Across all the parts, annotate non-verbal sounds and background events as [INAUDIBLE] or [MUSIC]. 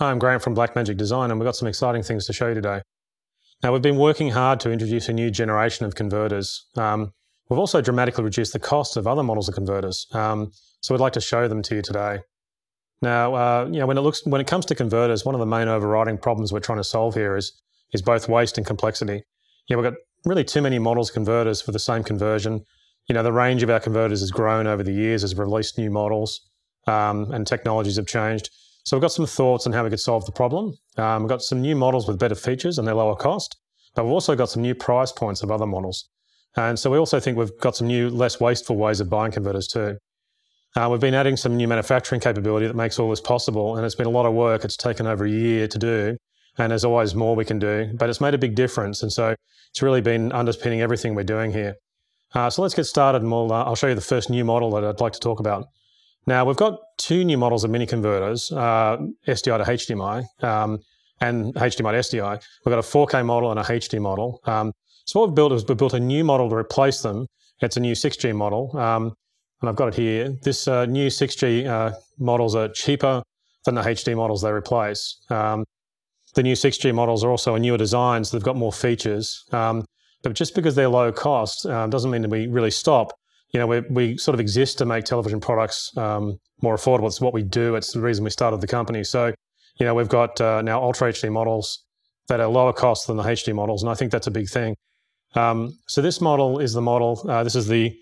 I'm Grant from Blackmagic Design and we've got some exciting things to show you today. Now we've been working hard to introduce a new generation of converters. Um, we've also dramatically reduced the cost of other models of converters, um, so we'd like to show them to you today. Now, uh, you know, when it looks when it comes to converters, one of the main overriding problems we're trying to solve here is is both waste and complexity. You know, we've got really too many models converters for the same conversion. You know, the range of our converters has grown over the years as we've released new models um, and technologies have changed. So we've got some thoughts on how we could solve the problem. Um, we've got some new models with better features and they're lower cost, but we've also got some new price points of other models. And so we also think we've got some new, less wasteful ways of buying converters too. Uh, we've been adding some new manufacturing capability that makes all this possible, and it's been a lot of work. It's taken over a year to do, and there's always more we can do, but it's made a big difference. And so it's really been underpinning everything we're doing here. Uh, so let's get started, and we'll, uh, I'll show you the first new model that I'd like to talk about. Now, we've got two new models of mini converters, uh, SDI to HDMI um, and HDMI to SDI. We've got a 4K model and a HD model. Um, so what we've built is we've built a new model to replace them. It's a new 6G model, um, and I've got it here. This uh, new 6G uh, models are cheaper than the HD models they replace. Um, the new 6G models are also a newer design, so they've got more features. Um, but just because they're low cost uh, doesn't mean that we really stop you know, we, we sort of exist to make television products um, more affordable. It's what we do. It's the reason we started the company. So, you know, we've got uh, now ultra HD models that are lower cost than the HD models, and I think that's a big thing. Um, so this model is the model. Uh, this is the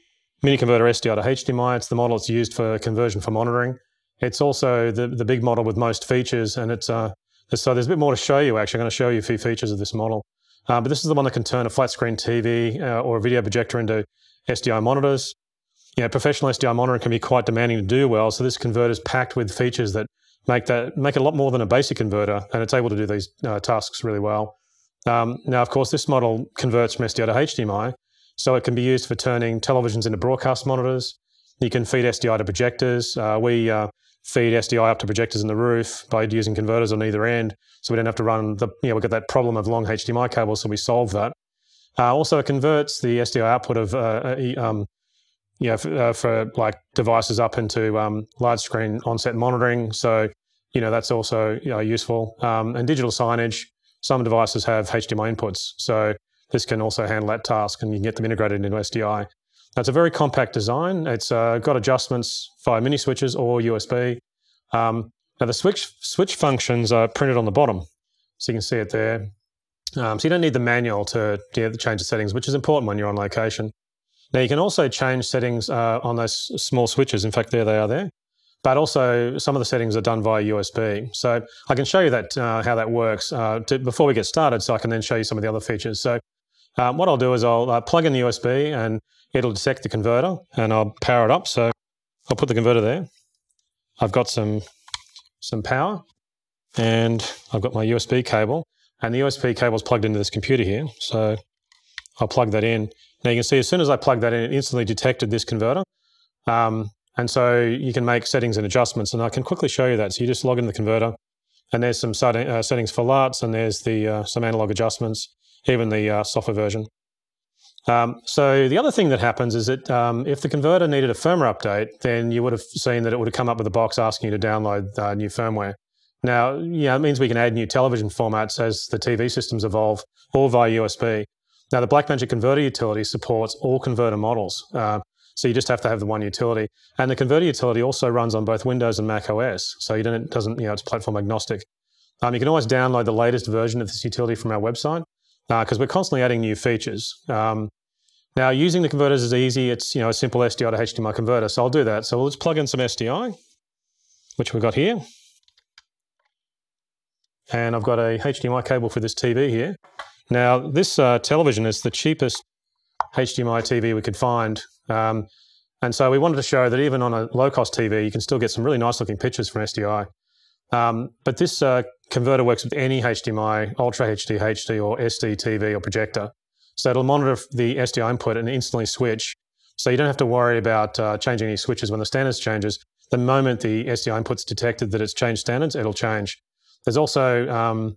mini converter SDI to HDMI. It's the model that's used for conversion for monitoring. It's also the the big model with most features, and it's uh, so there's a bit more to show you. Actually, I'm going to show you a few features of this model. Uh, but this is the one that can turn a flat screen TV uh, or a video projector into SDI monitors. You know, professional SDI monitoring can be quite demanding to do well, so this converter is packed with features that make that make it a lot more than a basic converter, and it's able to do these uh, tasks really well. Um, now, of course, this model converts from SDI to HDMI, so it can be used for turning televisions into broadcast monitors. You can feed SDI to projectors. Uh, we uh, feed SDI up to projectors in the roof by using converters on either end, so we don't have to run the. You know, we've got that problem of long HDMI cables, so we solve that. Uh, also, it converts the SDI output of uh, uh um, you know, for, uh, for, like devices up into um, large screen onset monitoring. So, you know, that's also you know, useful. Um, and digital signage, some devices have HDMI inputs. So this can also handle that task and you can get them integrated into SDI. That's a very compact design. It's uh, got adjustments via mini switches or USB. Um, now the switch, switch functions are printed on the bottom. So you can see it there. Um, so you don't need the manual to, to change the settings, which is important when you're on location. Now you can also change settings uh, on those small switches. In fact, there they are there. But also some of the settings are done via USB. So I can show you that uh, how that works uh, to, before we get started so I can then show you some of the other features. So um, what I'll do is I'll uh, plug in the USB and it'll detect the converter and I'll power it up. So I'll put the converter there. I've got some, some power and I've got my USB cable. And the USB cable is plugged into this computer here. So I'll plug that in. Now you can see as soon as I plug that in, it instantly detected this converter. Um, and so you can make settings and adjustments. And I can quickly show you that. So you just log into the converter and there's some setting, uh, settings for LUTs and there's the uh, some analog adjustments, even the uh, software version. Um, so the other thing that happens is that um, if the converter needed a firmware update, then you would have seen that it would have come up with a box asking you to download uh, new firmware. Now, yeah, it means we can add new television formats as the TV systems evolve all via USB. Now, the Blackmagic Converter utility supports all converter models. Uh, so you just have to have the one utility. And the converter utility also runs on both Windows and Mac OS. So you don't, it doesn't, you know, it's platform agnostic. Um, you can always download the latest version of this utility from our website because uh, we're constantly adding new features. Um, now, using the converters is easy. It's, you know, a simple SDI to HDMI converter. So I'll do that. So let's plug in some SDI, which we've got here and I've got a HDMI cable for this TV here. Now, this uh, television is the cheapest HDMI TV we could find. Um, and so we wanted to show that even on a low-cost TV, you can still get some really nice-looking pictures from SDI. Um, but this uh, converter works with any HDMI, Ultra HD, HD, or SD TV or projector. So it'll monitor the SDI input and instantly switch. So you don't have to worry about uh, changing any switches when the standards changes. The moment the SDI input's detected that it's changed standards, it'll change. There's also, um,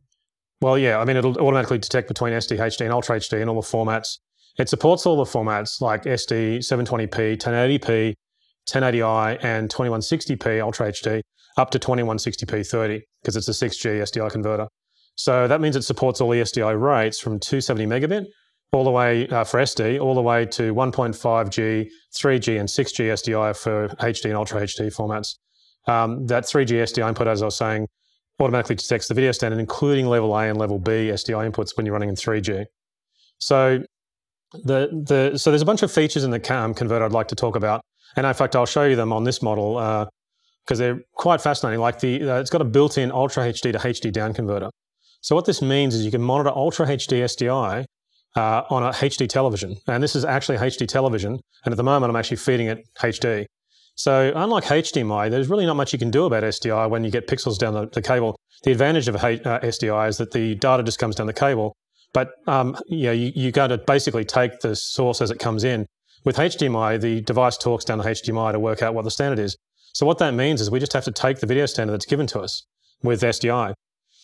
well, yeah, I mean, it'll automatically detect between SD, HD, and Ultra HD in all the formats. It supports all the formats like SD, 720p, 1080p, 1080i, and 2160p Ultra HD up to 2160p 30 because it's a 6G SDI converter. So that means it supports all the SDI rates from 270 megabit all the way uh, for SD, all the way to 1.5G, 3G, and 6G SDI for HD and Ultra HD formats. Um, that 3G SDI input, as I was saying, automatically detects the video standard, including level A and level B SDI inputs when you're running in 3G. So the, the, so there's a bunch of features in the CAM um, converter I'd like to talk about. And in fact, I'll show you them on this model because uh, they're quite fascinating. Like the, uh, it's got a built-in Ultra HD to HD down converter. So what this means is you can monitor Ultra HD SDI uh, on a HD television. And this is actually HD television. And at the moment, I'm actually feeding it HD. So unlike HDMI, there's really not much you can do about SDI when you get pixels down the, the cable. The advantage of H uh, SDI is that the data just comes down the cable, but um, you are you, you got to basically take the source as it comes in. With HDMI, the device talks down to HDMI to work out what the standard is. So what that means is we just have to take the video standard that's given to us with SDI.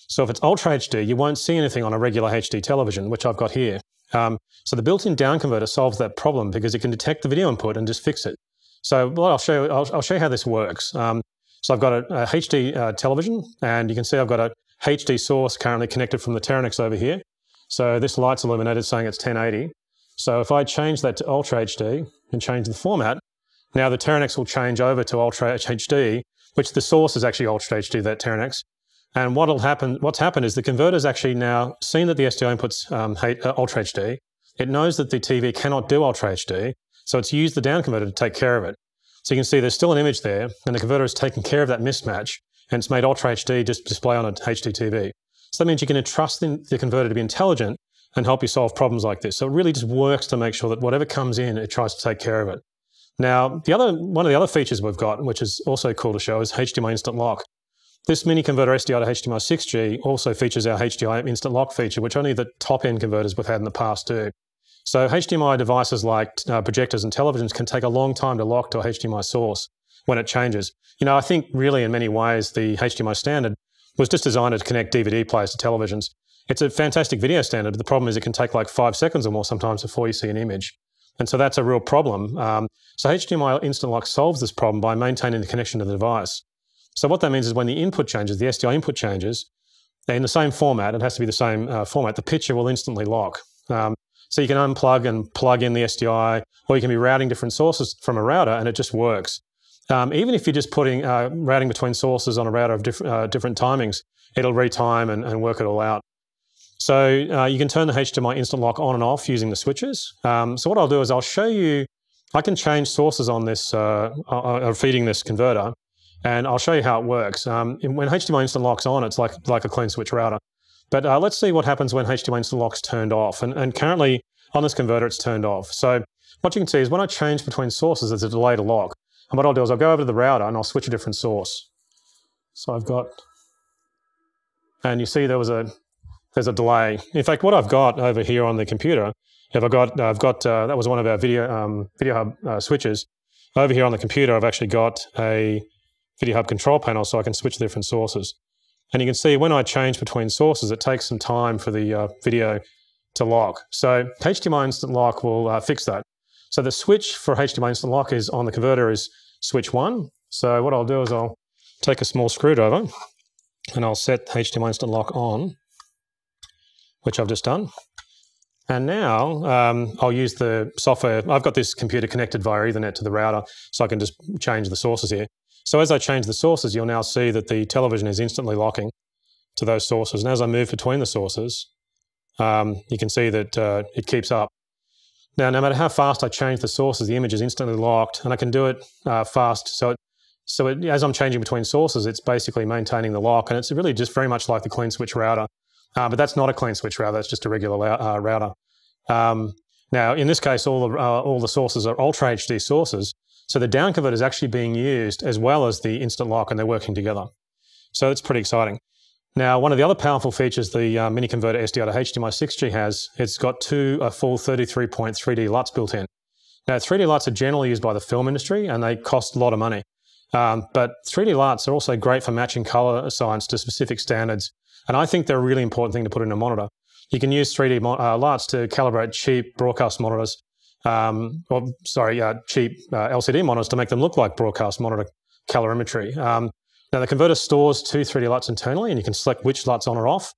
So if it's Ultra HD, you won't see anything on a regular HD television, which I've got here. Um, so the built-in down converter solves that problem because it can detect the video input and just fix it. So what I'll show, I'll, I'll show you how this works. Um, so I've got a, a HD uh, television, and you can see I've got a HD source currently connected from the Teranex over here. So this light's illuminated saying it's 1080. So if I change that to Ultra HD and change the format, now the Teranex will change over to Ultra HD, which the source is actually Ultra HD, that Teranex. And what'll happen, what's happened is the converter's actually now seen that the SDI inputs um, uh, Ultra HD. It knows that the TV cannot do Ultra HD, so it's used the down converter to take care of it. So you can see there's still an image there, and the converter has taken care of that mismatch, and it's made Ultra HD just display on a HD TV. So that means you can entrust the converter to be intelligent and help you solve problems like this. So it really just works to make sure that whatever comes in, it tries to take care of it. Now, the other one of the other features we've got, which is also cool to show, is HDMI Instant Lock. This mini converter SDI to HDMI 6G also features our HDI Instant Lock feature, which only the top end converters we've had in the past do. So HDMI devices like uh, projectors and televisions can take a long time to lock to a HDMI source when it changes. You know, I think really in many ways the HDMI standard was just designed to connect DVD players to televisions. It's a fantastic video standard, but the problem is it can take like five seconds or more sometimes before you see an image. And so that's a real problem. Um, so HDMI Instant Lock solves this problem by maintaining the connection to the device. So what that means is when the input changes, the SDI input changes, in the same format, it has to be the same uh, format, the picture will instantly lock. Um, so you can unplug and plug in the SDI, or you can be routing different sources from a router and it just works. Um, even if you're just putting uh, routing between sources on a router of diff uh, different timings, it'll retime and, and, work it all out. So uh, you can turn the HDMI instant lock on and off using the switches. Um, so what I'll do is I'll show you, I can change sources on this, uh, uh, uh feeding this converter, and I'll show you how it works. Um, when HDMI instant lock's on, it's like, like a clean switch router. But uh, let's see what happens when HDMI instant lock's turned off. And, and currently on this converter, it's turned off. So what you can see is when I change between sources, there's a delay to lock. And what I'll do is I'll go over to the router and I'll switch a different source. So I've got, and you see there was a, there's a delay. In fact, what I've got over here on the computer, if I got, I've got, uh, that was one of our video, um, video hub uh, switches. Over here on the computer, I've actually got a video hub control panel so I can switch different sources. And you can see when I change between sources, it takes some time for the uh, video to lock. So HDMI Instant Lock will uh, fix that. So the switch for HDMI Instant Lock is on the converter is switch one. So what I'll do is I'll take a small screwdriver and I'll set HDMI Instant Lock on, which I've just done. And now um, I'll use the software. I've got this computer connected via Ethernet to the router, so I can just change the sources here. So as I change the sources, you'll now see that the television is instantly locking to those sources. And as I move between the sources, um, you can see that uh, it keeps up. Now, no matter how fast I change the sources, the image is instantly locked, and I can do it uh, fast. So, it, so it, as I'm changing between sources, it's basically maintaining the lock, and it's really just very much like the clean switch router. Uh, but that's not a clean switch router; that's just a regular uh, router. Um, now, in this case, all the uh, all the sources are Ultra HD sources, so the down convert is actually being used as well as the instant lock, and they're working together. So it's pretty exciting. Now, one of the other powerful features the uh, mini converter SDI to HDMI 6G has, it's got two full 33.3D LUTs built in. Now, 3D LUTs are generally used by the film industry and they cost a lot of money. Um, but 3D LUTs are also great for matching color science to specific standards. And I think they're a really important thing to put in a monitor. You can use 3D uh, LUTs to calibrate cheap broadcast monitors um, or sorry, uh, cheap uh, LCD monitors to make them look like broadcast monitor calorimetry. Um, now, the converter stores two 3D lights internally, and you can select which lights on or off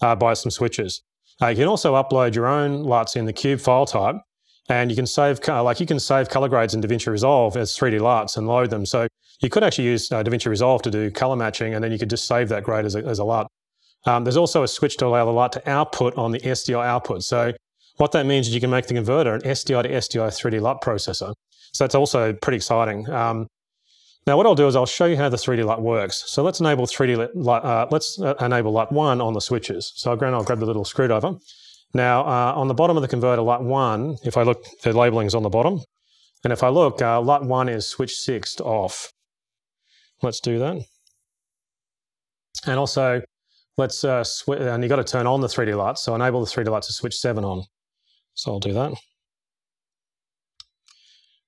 uh, by some switches. Uh, you can also upload your own lights in the cube file type, and you can save uh, like you can save color grades in DaVinci Resolve as 3D lights and load them. So you could actually use uh, DaVinci Resolve to do color matching, and then you could just save that grade as a, as a Um, there's also a switch to allow the light to output on the SDI output. So what that means is you can make the converter an SDI to SDI 3D LUT processor. So that's also pretty exciting. Um, now what I'll do is I'll show you how the 3D LUT works. So let's enable 3D LUT, uh, let's uh, enable LUT 1 on the switches. So again, I'll grab the little screwdriver. Now uh, on the bottom of the converter LUT 1, if I look, the labeling's on the bottom. And if I look, uh, LUT 1 is switch 6 to off. Let's do that. And also, let's uh, and you've got to turn on the 3D LUT, so enable the 3D LUT to switch 7 on. So I'll do that.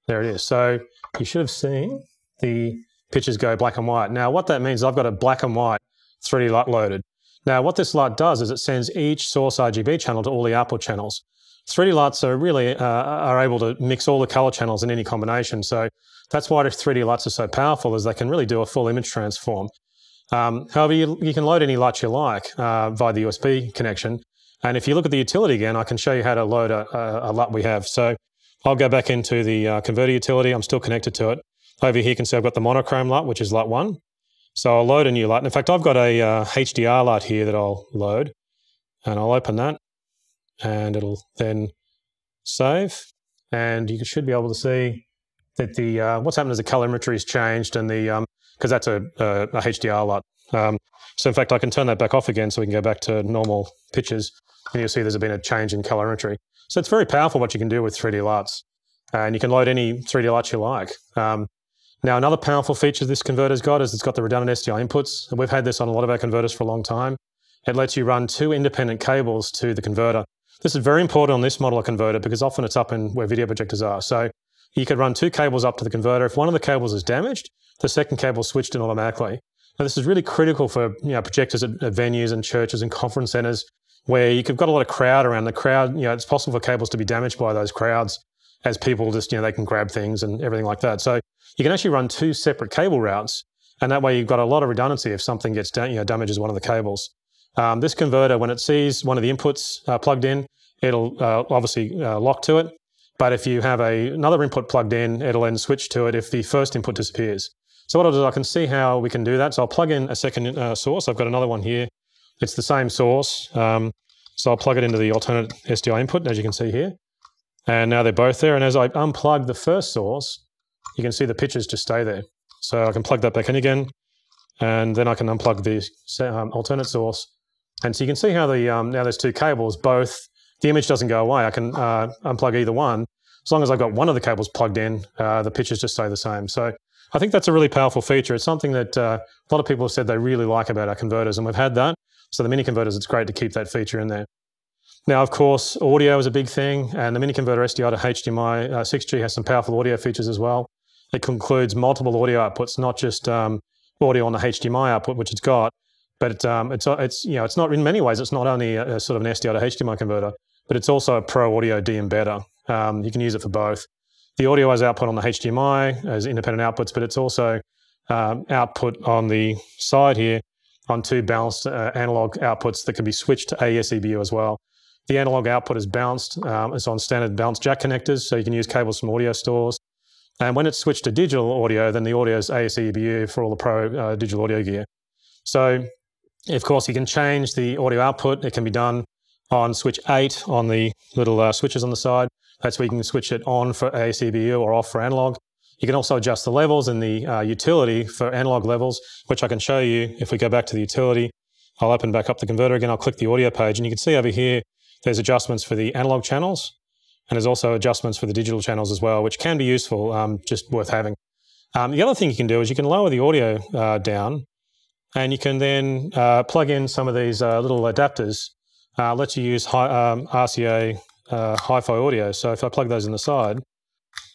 There it is. So you should have seen the pictures go black and white. Now what that means, I've got a black and white 3D LUT loaded. Now what this LUT does is it sends each source RGB channel to all the output channels. 3D LUTs are really uh, are able to mix all the color channels in any combination. So that's why 3D LUTs are so powerful is they can really do a full image transform. Um, however, you, you, can load any LUT you like uh, via the USB connection. And if you look at the utility again, I can show you how to load a, a, a LUT we have. So I'll go back into the uh, converter utility. I'm still connected to it. Over here, you can see I've got the monochrome LUT, which is LUT 1. So I'll load a new LUT. And in fact, I've got a uh, HDR LUT here that I'll load. And I'll open that. And it'll then save. And you should be able to see that the uh, what's happened is the colorimetry has changed and the because um, that's a, a, a HDR LUT. Um, so in fact, I can turn that back off again so we can go back to normal pictures. And you'll see there's been a change in colorimetry. So it's very powerful what you can do with 3D LUTs. And you can load any 3D LUT you like. Um, now, another powerful feature this converter's got is it's got the redundant SDI inputs. And we've had this on a lot of our converters for a long time. It lets you run two independent cables to the converter. This is very important on this model of converter because often it's up in where video projectors are. So you could run two cables up to the converter. If one of the cables is damaged, the second cable switched in automatically. Now, this is really critical for you know, projectors at, at venues and churches and conference centers where you've got a lot of crowd around the crowd, you know, it's possible for cables to be damaged by those crowds as people just, you know, they can grab things and everything like that. So you can actually run two separate cable routes. And that way you've got a lot of redundancy if something gets, da- you know, damages one of the cables. Um, this converter, when it sees one of the inputs uh, plugged in, it'll uh, obviously uh, lock to it. But if you have a, another input plugged in, it'll then switch to it if the first input disappears. So what I'll do is I can see how we can do that. So I'll plug in a second uh, source. I've got another one here it's the same source. Um, so I'll plug it into the alternate SDI input, as you can see here. And now they're both there. And as I unplug the first source, you can see the pictures just stay there. So I can plug that back in again, and then I can unplug the um, alternate source. And so you can see how the um, now there's two cables, both, the image doesn't go away. I can uh, unplug either one. As long as I've got one of the cables plugged in, uh, the pictures just stay the same. So I think that's a really powerful feature. It's something that uh, a lot of people have said they really like about our converters, and we've had that. So the mini converters, it's great to keep that feature in there. Now, of course, audio is a big thing, and the mini converter SDI to HDMI uh, 6G has some powerful audio features as well. It includes multiple audio outputs, not just um, audio on the HDMI output, which it's got, but um, it's uh, it's you know it's not in many ways it's not only a, a, sort of an SDI to HDMI converter, but it's also a Pro Audio D embedder. Um, you can use it for both. The audio is output on the HDMI as independent outputs, but it's also um, output on the side here on two balanced uh, analog outputs that can be switched to AES EBU as well. The analog output is balanced. Um, it's on standard balanced jack connectors, so you can use cables from audio stores. And when it's switched to digital audio, then the audio is AES EBU for all the pro uh, digital audio gear. So, of course, you can change the audio output. It can be done on switch 8 on the little uh, switches on the side. That's where you can switch it on for AES EBU or off for analog. You can also adjust the levels in the uh, utility for analog levels, which I can show you if we go back to the utility. I'll open back up the converter again. I'll click the audio page and you can see over here, there's adjustments for the analog channels and there's also adjustments for the digital channels as well, which can be useful, um, just worth having. Um, the other thing you can do is you can lower the audio uh, down and you can then uh, plug in some of these uh, little adapters, uh, let you use hi um, RCA uh, hi-fi audio. So if I plug those in the side,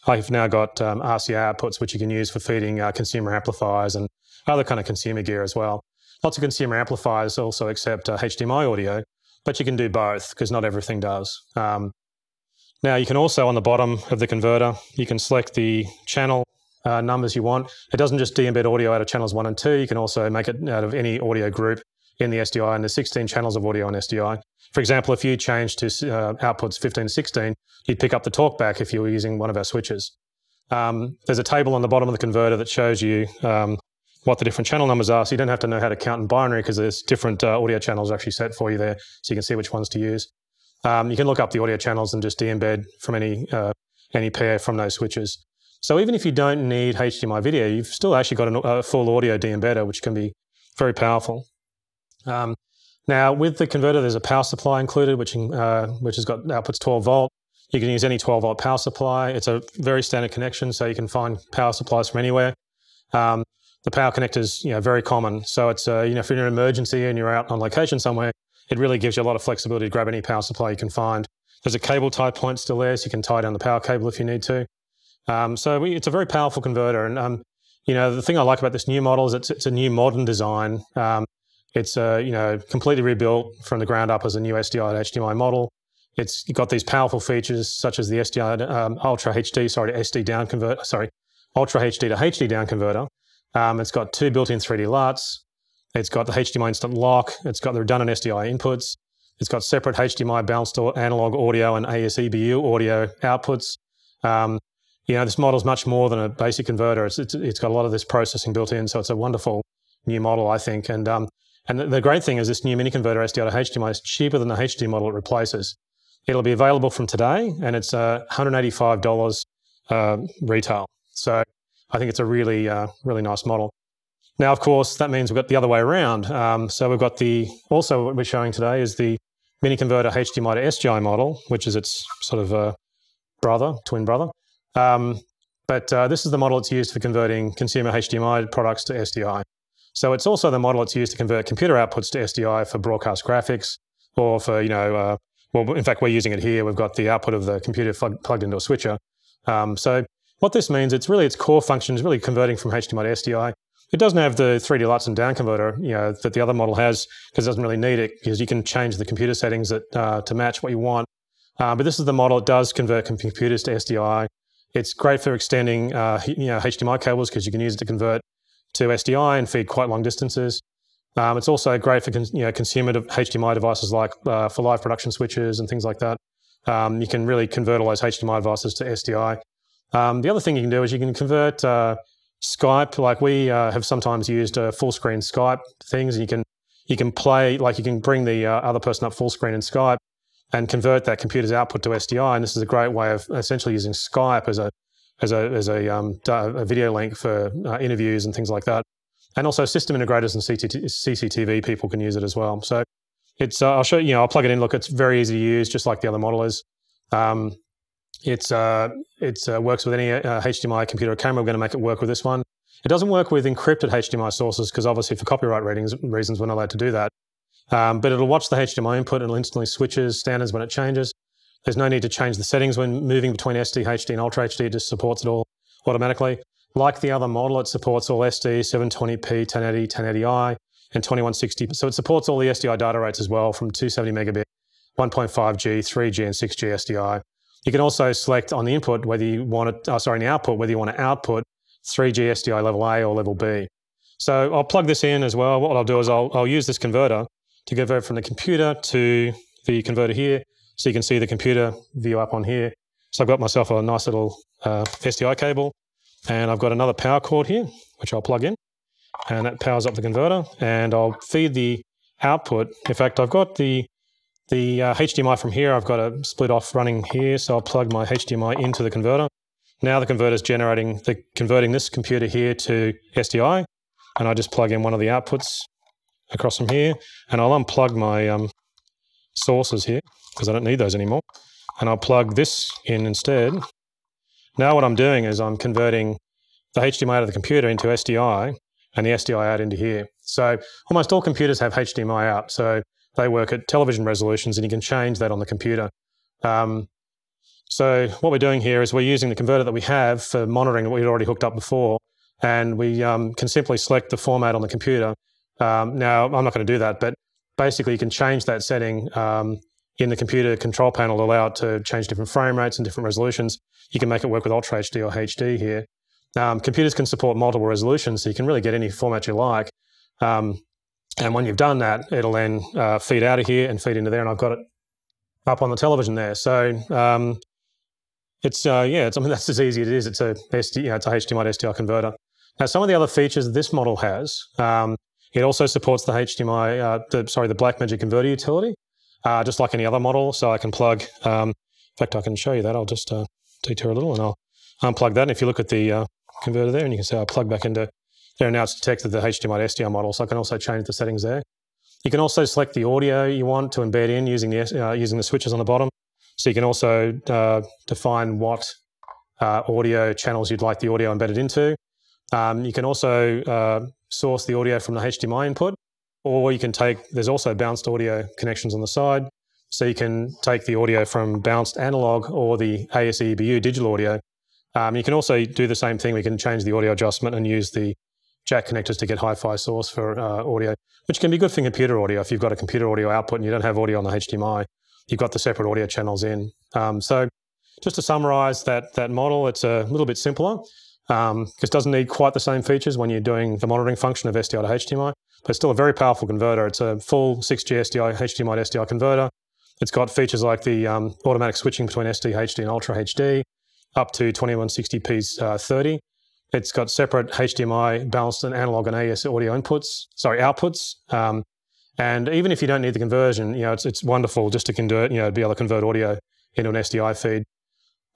I've now got um, RCA outputs, which you can use for feeding uh, consumer amplifiers and other kind of consumer gear as well. Lots of consumer amplifiers also accept uh, HDMI audio, but you can do both because not everything does. Um, now you can also, on the bottom of the converter, you can select the channel uh, numbers you want. It doesn't just de-embed audio out of channels one and two. You can also make it out of any audio group in the SDI, and there's 16 channels of audio on SDI. For example, if you change to uh, outputs 15 16, you'd pick up the talkback if you were using one of our switches. Um, there's a table on the bottom of the converter that shows you um, what the different channel numbers are, so you don't have to know how to count in binary because there's different uh, audio channels actually set for you there, so you can see which ones to use. Um, you can look up the audio channels and just de-embed from any, uh, any pair from those switches. So even if you don't need HDMI video, you've still actually got a full audio de-embedder, which can be very powerful. Um, now, with the converter, there's a power supply included, which, uh, which has got outputs 12 volt. You can use any 12 volt power supply. It's a very standard connection, so you can find power supplies from anywhere. Um, the power connector is you know, very common. So it's, uh, you know, if you're in an emergency and you're out on location somewhere, it really gives you a lot of flexibility to grab any power supply you can find. There's a cable tie point still there, so you can tie down the power cable if you need to. Um, so we, it's a very powerful converter. And, um, you know, the thing I like about this new model is it's, it's a new modern design. Um, it's uh, you know completely rebuilt from the ground up as a new SDI to HDMI model. It's got these powerful features such as the SDI um, Ultra HD, sorry, to SD down convert, sorry, Ultra HD to HD down converter. Um, it's got two built-in 3D LUTs. It's got the HDMI instant lock. It's got the redundant SDI inputs. It's got separate HDMI balanced analog audio and ASEBU audio outputs. Um, you know, this model is much more than a basic converter. It's, it's, it's got a lot of this processing built in, so it's a wonderful new model, I think. And um, and the, great thing is this new mini converter SDI to HDMI is cheaper than the HD model it replaces. It'll be available from today and it's uh, $185 uh, retail. So I think it's a really, uh, really nice model. Now, of course, that means we've got the other way around. Um, so we've got the, also what we're showing today is the mini converter HDMI to SGI model, which is its sort of uh, brother, twin brother. Um, but uh, this is the model that's used for converting consumer HDMI products to SDI. So it's also the model it's used to convert computer outputs to SDI for broadcast graphics or for, you know, uh, well, in fact, we're using it here. We've got the output of the computer plugged into a switcher. Um, so what this means, it's really its core function is really converting from HDMI to SDI. It doesn't have the 3D Lutz and down converter, you know, that the other model has because it doesn't really need it because you can change the computer settings that, uh, to match what you want. Uh, but this is the model. It does convert computers to SDI. It's great for extending uh, you know, HDMI cables because you can use it to convert to SDI and feed quite long distances. Um, it's also great for you know, consumer HDMI devices like uh, for live production switches and things like that. Um, you can really convert all those HDMI devices to SDI. Um, the other thing you can do is you can convert uh, Skype. Like we uh, have sometimes used uh, full screen Skype things. You can you can play like you can bring the uh, other person up full screen in Skype and convert that computer's output to SDI. And this is a great way of essentially using Skype as a as a, as a, um, a video link for uh, interviews and things like that. And also system integrators and CCTV people can use it as well. So it's uh, I'll show you know I'll plug it in. Look, it's very easy to use, just like the other model is. Um, it's uh, it's uh, works with any uh, HDMI computer or camera. We're going to make it work with this one. It doesn't work with encrypted HDMI sources because obviously for copyright reasons we're not allowed to do that. Um, but it'll watch the HDMI input and it'll instantly switches standards when it changes. There's no need to change the settings when moving between SD, HD and Ultra HD, it just supports it all automatically. Like the other model, it supports all SD, 720p, 1080, 1080i, and 2160. So it supports all the SDI data rates as well from 270 megabit, 1.5G, 3G, and 6G SDI. You can also select on the input whether you want to, oh, uh, sorry, in the output, whether you want to output 3G SDI level A or level B. So I'll plug this in as well. What I'll do is I'll, I'll use this converter to convert from the computer to the converter here so you can see the computer view up on here. So I've got myself a nice little uh, SDI cable and I've got another power cord here, which I'll plug in and that powers up the converter and I'll feed the output. In fact, I've got the, the uh, HDMI from here, I've got a split off running here. So I'll plug my HDMI into the converter. Now the converter's generating, the, converting this computer here to SDI and I just plug in one of the outputs across from here and I'll unplug my um, sources here because I don't need those anymore. And I'll plug this in instead. Now what I'm doing is I'm converting the HDMI out of the computer into SDI and the SDI out into here. So almost all computers have HDMI out. So they work at television resolutions and you can change that on the computer. Um, so what we're doing here is we're using the converter that we have for monitoring that we'd already hooked up before. And we um, can simply select the format on the computer. Um, now, I'm not going to do that, but basically you can change that setting um, in the computer control panel, to allow it to change different frame rates and different resolutions. You can make it work with Ultra HD or HD here. Um, computers can support multiple resolutions, so you can really get any format you like. Um, and when you've done that, it'll then uh, feed out of here and feed into there, and I've got it up on the television there. So um, it's uh, yeah, it's, I mean [LAUGHS] that's as easy as it is. It's a SD, you know, it's a HDMI to SDI converter. Now some of the other features this model has, um, it also supports the HDMI, uh, the, sorry, the Blackmagic Converter utility, uh, just like any other model. So I can plug, um, in fact, I can show you that. I'll just uh, detour a little and I'll unplug that. And if you look at the uh, converter there, and you can see I plug back into there, and now it's detected the HDMI to SDR model. So I can also change the settings there. You can also select the audio you want to embed in using the, uh, using the switches on the bottom. So you can also uh, define what audio channels you'd like the audio embedded into. Um, you can also uh, source the audio from the HDMI input, or you can take, there's also bounced audio connections on the side. So you can take the audio from bounced analog or the ASEBU digital audio. Um, you can also do the same thing. We can change the audio adjustment and use the jack connectors to get hi-fi source for uh, audio, which can be good for computer audio. If you've got a computer audio output and you don't have audio on the HDMI, you've got the separate audio channels in. Um, so just to summarize that, that model, it's a little bit simpler. Um, it doesn't need quite the same features when you're doing the monitoring function of SDI to HDMI, but it's still a very powerful converter. It's a full 6G SDI, HDMI to SDI converter. It's got features like the um, automatic switching between SD, HD, and Ultra HD, up to 2160p uh, 30. It's got separate HDMI balanced and analog and AES audio inputs, sorry, outputs. Um, and even if you don't need the conversion, you know, it's, it's wonderful just to convert, you know, be able to convert audio into an SDI feed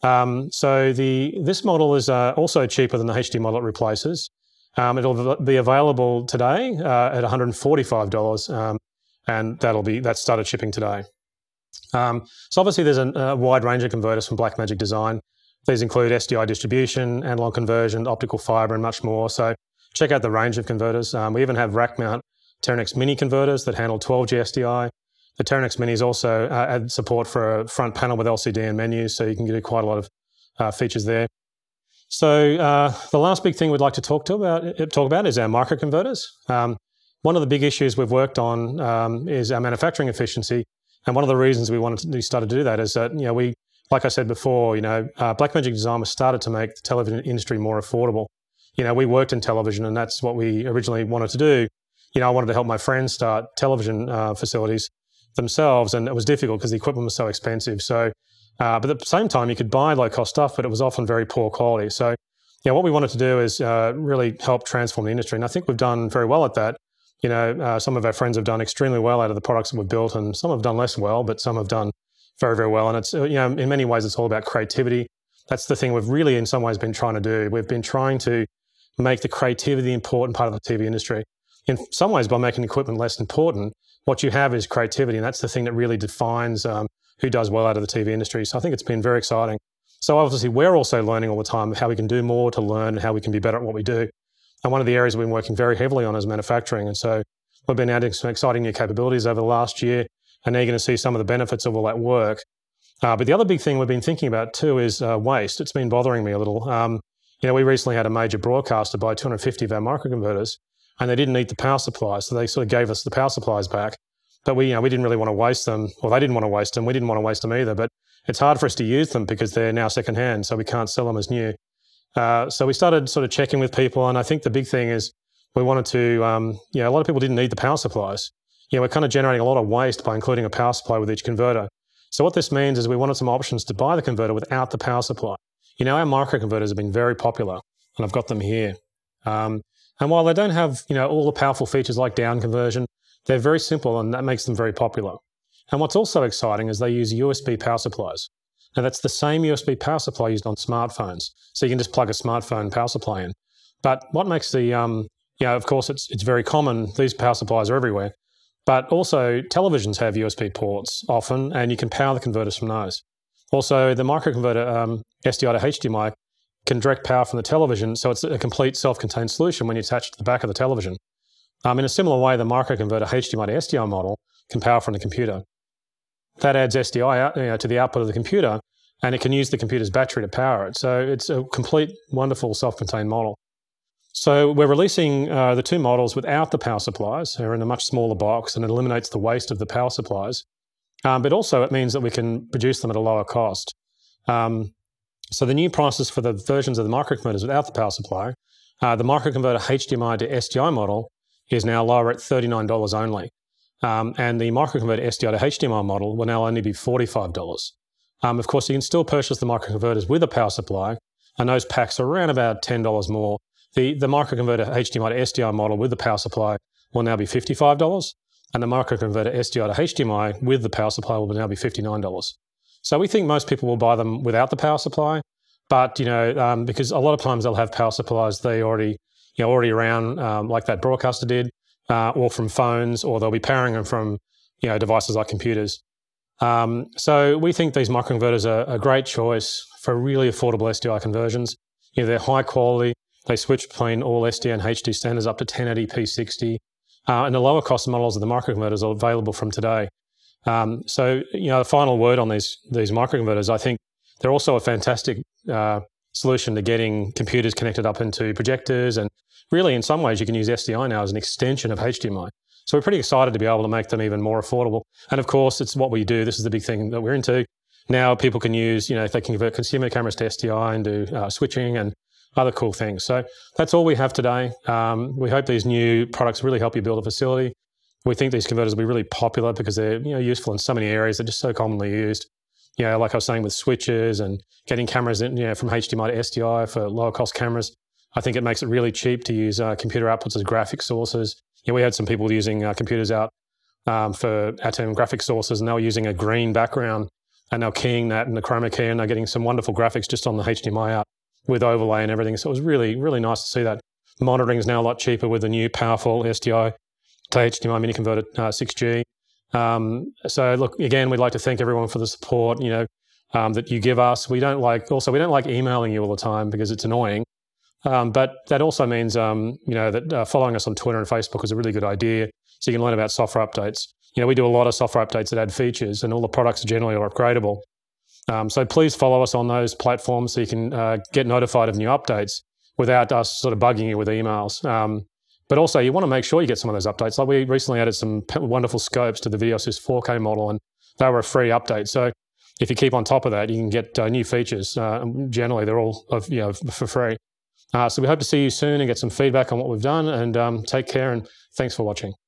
um, so the this model is uh, also cheaper than the HD model it replaces. Um, it'll be available today uh, at $145, um, and that'll be that started shipping today. Um, so obviously, there's a, a, wide range of converters from Blackmagic Design. These include SDI distribution, analog conversion, optical fiber, and much more. So check out the range of converters. Um, we even have rack mount Teranex mini converters that handle 12G SDI, the Terranex Minis also uh, add support for a front panel with LCD and menus, so you can do quite a lot of uh, features there. So uh, the last big thing we'd like to talk to about uh, talk about is our microconverters. Um, one of the big issues we've worked on um, is our manufacturing efficiency, and one of the reasons we wanted to started to do that is that you know we, like I said before, you know uh, Blackmagic Design was started to make the television industry more affordable. You know we worked in television, and that's what we originally wanted to do. You know I wanted to help my friends start television uh, facilities, themselves, and it was difficult because the equipment was so expensive. So, uh, but at the same time, you could buy low cost stuff, but it was often very poor quality. So, you know, what we wanted to do is uh, really help transform the industry, and I think we've done very well at that. You know, uh, some of our friends have done extremely well out of the products that we've built, and some have done less well, but some have done very, very well. And it's you know, in many ways, it's all about creativity. That's the thing we've really, in some ways, been trying to do. We've been trying to make the creativity important part of the TV industry. In some ways, by making equipment less important, what you have is creativity, and that's the thing that really defines um, who does well out of the TV industry. So I think it's been very exciting. So obviously, we're also learning all the time how we can do more to learn and how we can be better at what we do. And one of the areas we've been working very heavily on is manufacturing. And so we've been adding some exciting new capabilities over the last year, and now you're going to see some of the benefits of all that work. Uh, but the other big thing we've been thinking about too is uh, waste. It's been bothering me a little. Um, you know, we recently had a major broadcaster buy 250 of our microconverters, and they didn't need the power supplies. So they sort of gave us the power supplies back. But we, you know, we didn't really want to waste them, or well, they didn't want to waste them. We didn't want to waste them either. But it's hard for us to use them because they're now secondhand, so we can't sell them as new. Uh, so we started sort of checking with people, and I think the big thing is we wanted to, um, you know, a lot of people didn't need the power supplies. You know, we're kind of generating a lot of waste by including a power supply with each converter. So what this means is we wanted some options to buy the converter without the power supply. You know, our microconverters have been very popular, and I've got them here. Um, and while they don't have, you know, all the powerful features like down conversion, they're very simple and that makes them very popular. And what's also exciting is they use USB power supplies. Now that's the same USB power supply used on smartphones. So you can just plug a smartphone power supply in. But what makes the, um, you know, of course it's, it's very common, these power supplies are everywhere, but also televisions have USB ports often and you can power the converters from those. Also the microconverter um, SDI to HDMI can direct power from the television, so it's a complete self-contained solution when you attach it to the back of the television. Um, in a similar way, the microconverter HDMI to SDI model can power from the computer. That adds SDI out, you know, to the output of the computer, and it can use the computer's battery to power it. So it's a complete, wonderful self-contained model. So we're releasing uh, the two models without the power supplies. They're in a much smaller box, and it eliminates the waste of the power supplies. Um, but also, it means that we can produce them at a lower cost. Um, so the new prices for the versions of the microconverters without the power supply, uh, the microconverter HDMI to SDI model is now lower at $39 only. Um, and the microconverter SDI to HDMI model will now only be $45. Um, of course, you can still purchase the microconverters with a power supply, and those packs are around about $10 more. The, the microconverter HDMI to SDI model with the power supply will now be $55, and the microconverter SDI to HDMI with the power supply will now be $59. So we think most people will buy them without the power supply, but you know um, because a lot of times they'll have power supplies they already you know already around um, like that broadcaster did, uh, or from phones, or they'll be powering them from you know devices like computers. Um, so we think these microinverters are a great choice for really affordable SDI conversions. You know, they're high quality. They switch between all SD and HD standards up to 1080p 60. Uh, and the lower cost models of the microinverters are available from today. Um, so, you know, the final word on these these microconverters. I think they're also a fantastic uh, solution to getting computers connected up into projectors. And really, in some ways, you can use SDI now as an extension of HDMI. So we're pretty excited to be able to make them even more affordable. And of course, it's what we do. This is the big thing that we're into. Now people can use, you know, if they can convert consumer cameras to SDI and do uh, switching and other cool things. So that's all we have today. Um, we hope these new products really help you build a facility. We think these converters will be really popular because they're you know, useful in so many areas. They're just so commonly used. You know, like I was saying with switches and getting cameras in, you know, from HDMI to SDI for lower cost cameras. I think it makes it really cheap to use uh, computer outputs as graphic sources. You know, we had some people using uh, computers out um, for Atom graphic sources, and they were using a green background and they're keying that in the chroma key, and they're getting some wonderful graphics just on the HDMI out with overlay and everything. So it was really, really nice to see that. Monitoring is now a lot cheaper with the new powerful SDI to HDMI mini converter uh, 6G. Um, so look, again, we'd like to thank everyone for the support, you know, um, that you give us. We don't like, also, we don't like emailing you all the time because it's annoying. Um, but that also means, um, you know, that uh, following us on Twitter and Facebook is a really good idea. So you can learn about software updates. You know, we do a lot of software updates that add features and all the products generally are upgradable. Um, so please follow us on those platforms so you can uh, get notified of new updates without us sort of bugging you with emails. Um, but also, you want to make sure you get some of those updates. Like we recently added some wonderful scopes to the Videosys 4K model, and they were a free update. So if you keep on top of that, you can get uh, new features. Uh, generally, they're all of, you know, for free. Uh, so we hope to see you soon and get some feedback on what we've done. And um, take care and thanks for watching.